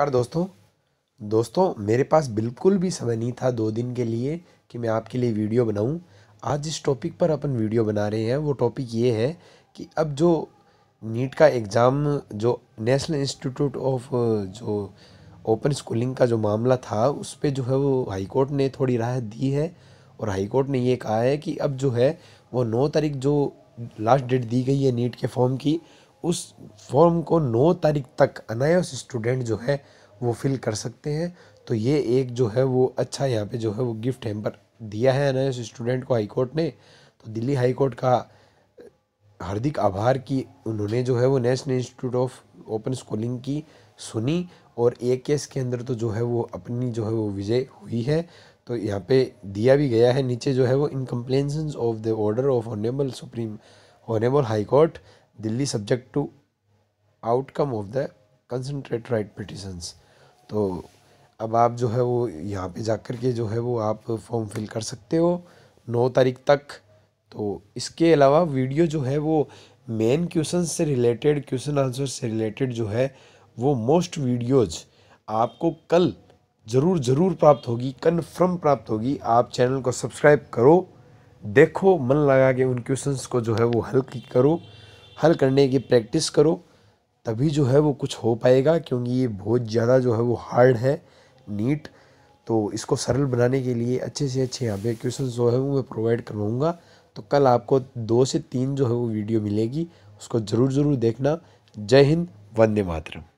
नमस्कार दोस्तों दोस्तों मेरे पास बिल्कुल भी समय नहीं था दो दिन के लिए कि मैं आपके लिए वीडियो बनाऊं आज जिस टॉपिक पर अपन वीडियो बना रहे हैं वो टॉपिक ये है कि अब जो नीट का एग्ज़ाम जो नेशनल इंस्टीट्यूट ऑफ जो ओपन स्कूलिंग का जो मामला था उस पर जो है वो हाईकोर्ट ने थोड़ी राहत दी है और हाईकोर्ट ने ये कहा है कि अब जो है वो नौ तारीख जो लास्ट डेट दी गई है नीट के फॉर्म की उस फॉर्म को नौ तारीख तक अनायास स्टूडेंट जो है वो फिल कर सकते हैं तो ये एक जो है वो अच्छा यहाँ पे जो है वो गिफ्ट हेम्पर दिया है अनायास स्टूडेंट को हाईकोर्ट ने तो दिल्ली हाईकोर्ट का हार्दिक आभार कि उन्होंने जो है वो national institute of open schooling की सुनी और एक केस के अंदर तो जो है वो अपनी जो है वो विजय हुई है तो यहाँ पे दिया भी गया है नीचे जो है वो in of the order of honourable supreme honourable high court Delhi subject to outcome of the concentrate writ petitions तो अब आप जो है वो यहाँ पे जा कर के जो है वो आप फॉर्म फिल कर सकते हो नौ तारीख तक तो इसके अलावा वीडियो जो है वो मेन क्वेश्चन से रिलेटेड क्वेश्चन आंसर से रिलेटेड जो है वो मोस्ट वीडियोज आपको कल ज़रूर ज़रूर प्राप्त होगी कन्फर्म प्राप्त होगी आप चैनल को सब्सक्राइब करो देखो मन लगा के उन क्वेश्चंस को जो है वो हल करो हल करने की प्रैक्टिस करो तभी जो है वो कुछ हो पाएगा क्योंकि ये बहुत ज़्यादा जो है वो हार्ड है नीट तो इसको सरल बनाने के लिए अच्छे से अच्छे यहाँ पे क्वेश्चन जो है वो मैं प्रोवाइड करवाऊँगा तो कल आपको दो से तीन जो है वो वीडियो मिलेगी उसको ज़रूर ज़रूर देखना जय हिंद वंदे मातरम